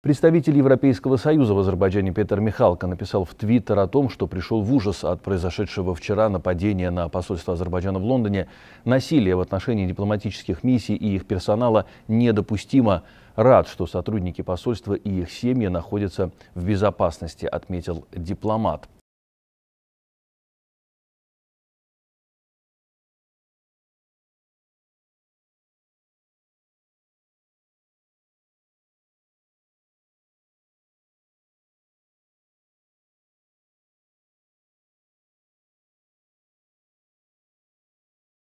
Представитель Европейского Союза в Азербайджане Петр Михалко написал в Твиттер о том, что пришел в ужас от произошедшего вчера нападения на посольство Азербайджана в Лондоне. Насилие в отношении дипломатических миссий и их персонала недопустимо. Рад, что сотрудники посольства и их семьи находятся в безопасности, отметил дипломат.